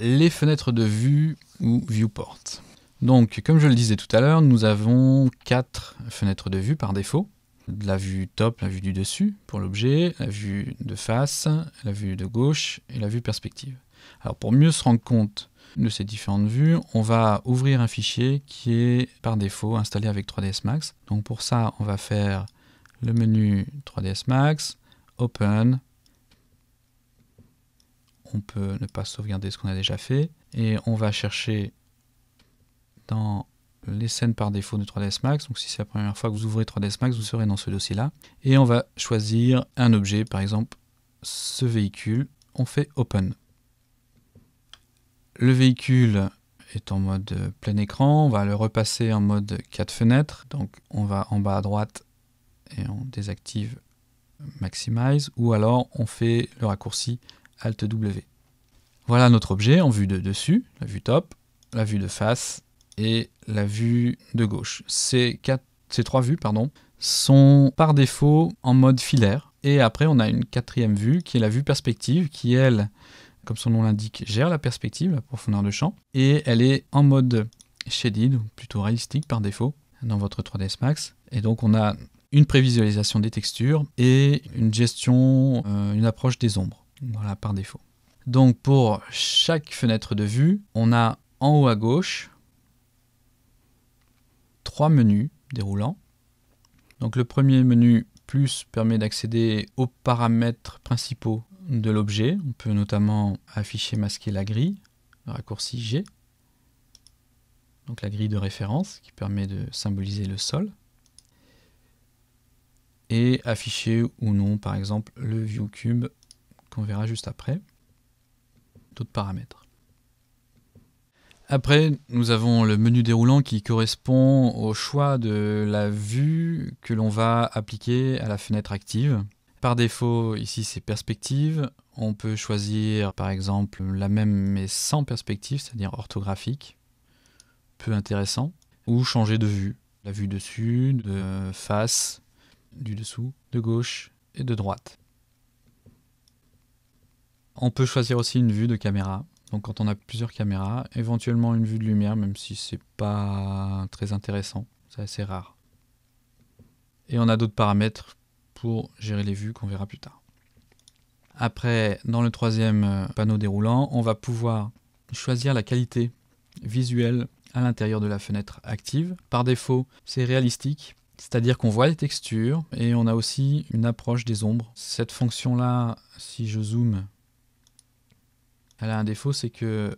les fenêtres de vue ou viewport. Donc, comme je le disais tout à l'heure, nous avons quatre fenêtres de vue par défaut. La vue top, la vue du dessus pour l'objet, la vue de face, la vue de gauche et la vue perspective. Alors pour mieux se rendre compte de ces différentes vues, on va ouvrir un fichier qui est par défaut installé avec 3ds Max. Donc pour ça, on va faire le menu 3ds Max, Open, on peut ne pas sauvegarder ce qu'on a déjà fait. Et on va chercher dans les scènes par défaut de 3ds Max. Donc si c'est la première fois que vous ouvrez 3ds Max, vous serez dans ce dossier-là. Et on va choisir un objet, par exemple ce véhicule. On fait Open. Le véhicule est en mode plein écran. On va le repasser en mode 4 fenêtres. Donc on va en bas à droite et on désactive Maximize. Ou alors on fait le raccourci Alt-W. Voilà notre objet en vue de dessus, la vue top, la vue de face et la vue de gauche. Ces, quatre, ces trois vues pardon, sont par défaut en mode filaire. Et après, on a une quatrième vue qui est la vue perspective, qui elle, comme son nom l'indique, gère la perspective, la profondeur de champ. Et elle est en mode shaded, plutôt réalistique par défaut, dans votre 3ds Max. Et donc, on a une prévisualisation des textures et une gestion, euh, une approche des ombres. Voilà, par défaut. Donc pour chaque fenêtre de vue, on a en haut à gauche trois menus déroulants. Donc le premier menu plus permet d'accéder aux paramètres principaux de l'objet. On peut notamment afficher, masquer la grille, le raccourci G, donc la grille de référence qui permet de symboliser le sol, et afficher ou non par exemple le view cube qu'on verra juste après, d'autres paramètres. Après, nous avons le menu déroulant qui correspond au choix de la vue que l'on va appliquer à la fenêtre active. Par défaut, ici c'est perspective. On peut choisir par exemple la même mais sans perspective, c'est-à-dire orthographique, peu intéressant, ou changer de vue. La vue dessus, de face, du dessous, de gauche et de droite. On peut choisir aussi une vue de caméra. Donc quand on a plusieurs caméras, éventuellement une vue de lumière, même si c'est pas très intéressant, c'est assez rare. Et on a d'autres paramètres pour gérer les vues qu'on verra plus tard. Après, dans le troisième euh, panneau déroulant, on va pouvoir choisir la qualité visuelle à l'intérieur de la fenêtre active. Par défaut, c'est réalistique, c'est-à-dire qu'on voit les textures et on a aussi une approche des ombres. Cette fonction-là, si je zoome, elle a un défaut, c'est que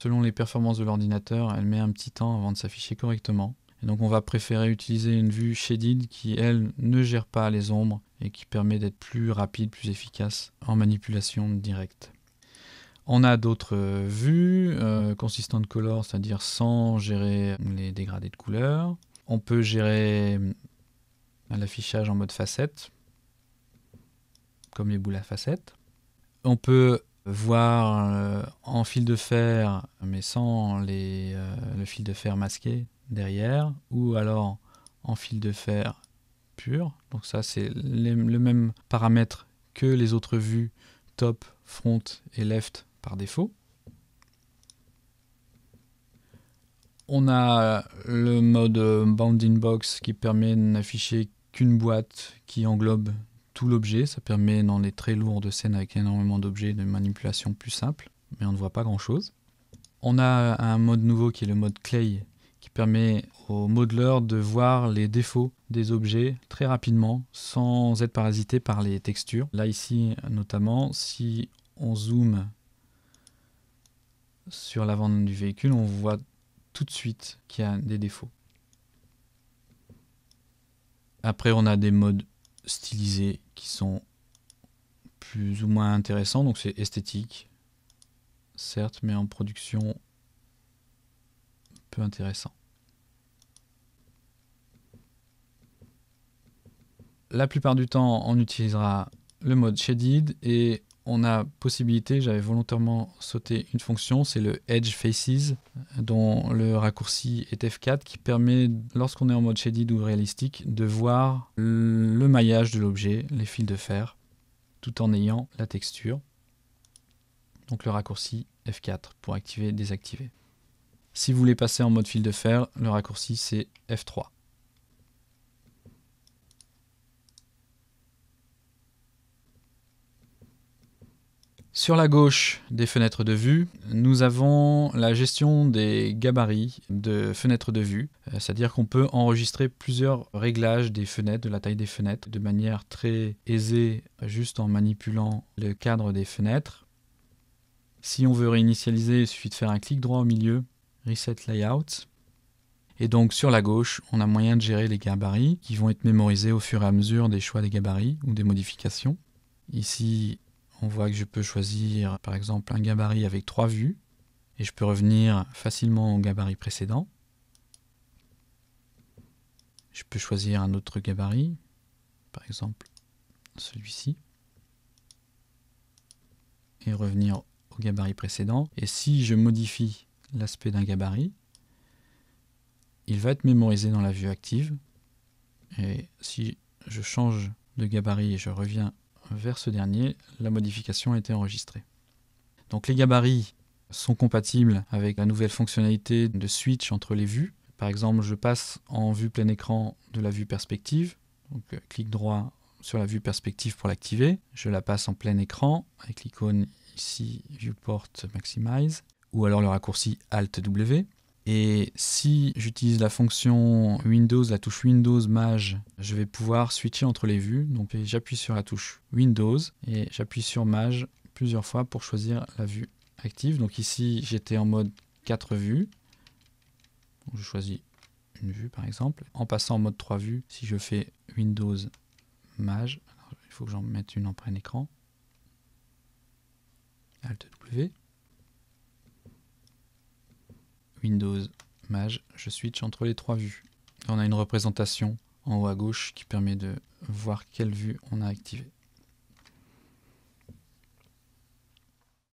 selon les performances de l'ordinateur, elle met un petit temps avant de s'afficher correctement. Et donc on va préférer utiliser une vue shaded qui, elle, ne gère pas les ombres et qui permet d'être plus rapide, plus efficace en manipulation directe. On a d'autres euh, vues, euh, consistant de color, c'est-à-dire sans gérer les dégradés de couleurs. On peut gérer euh, l'affichage en mode facette, comme les boules à facettes. On peut voir euh, en fil de fer, mais sans les, euh, le fil de fer masqué derrière, ou alors en fil de fer pur. Donc ça, c'est le même paramètre que les autres vues top, front et left par défaut. On a euh, le mode bounding box qui permet d'afficher qu'une boîte qui englobe tout l'objet. Ça permet dans les très lourdes scènes avec énormément d'objets de manipulation plus simple, mais on ne voit pas grand-chose. On a un mode nouveau qui est le mode clay, qui permet au modeleurs de voir les défauts des objets très rapidement sans être parasité par les textures. Là ici notamment, si on zoome sur l'avant du véhicule, on voit tout de suite qu'il y a des défauts. Après on a des modes stylisés qui sont plus ou moins intéressants. Donc c'est esthétique, certes, mais en production peu intéressant. La plupart du temps, on utilisera le mode shaded et on a possibilité, j'avais volontairement sauté une fonction, c'est le Edge Faces, dont le raccourci est F4, qui permet, lorsqu'on est en mode shaded ou réalistique, de voir le maillage de l'objet, les fils de fer, tout en ayant la texture. Donc le raccourci F4 pour activer et désactiver. Si vous voulez passer en mode fil de fer, le raccourci c'est F3. Sur la gauche des fenêtres de vue, nous avons la gestion des gabarits de fenêtres de vue, euh, c'est-à-dire qu'on peut enregistrer plusieurs réglages des fenêtres, de la taille des fenêtres, de manière très aisée juste en manipulant le cadre des fenêtres. Si on veut réinitialiser, il suffit de faire un clic droit au milieu, Reset Layout. Et donc sur la gauche, on a moyen de gérer les gabarits qui vont être mémorisés au fur et à mesure des choix des gabarits ou des modifications. Ici, on voit que je peux choisir par exemple un gabarit avec trois vues et je peux revenir facilement au gabarit précédent. Je peux choisir un autre gabarit, par exemple celui-ci, et revenir au gabarit précédent. Et si je modifie l'aspect d'un gabarit, il va être mémorisé dans la vue active. Et si je change de gabarit et je reviens vers ce dernier, la modification a été enregistrée. Donc les gabarits sont compatibles avec la nouvelle fonctionnalité de switch entre les vues. Par exemple, je passe en vue plein écran de la vue perspective. Donc euh, clic droit sur la vue perspective pour l'activer. Je la passe en plein écran avec l'icône ici Viewport Maximize ou alors le raccourci Alt W. Et si j'utilise la fonction Windows, la touche Windows maj je vais pouvoir switcher entre les vues. Donc j'appuie sur la touche Windows et j'appuie sur Maj plusieurs fois pour choisir la vue active. Donc ici, j'étais en mode 4 vues. je choisis une vue par exemple. En passant en mode 3 vues, si je fais Windows maj il faut que j'en mette une en plein écran. Alt W. Windows, Mage, je switch entre les trois vues. On a une représentation en haut à gauche qui permet de voir quelle vue on a activée.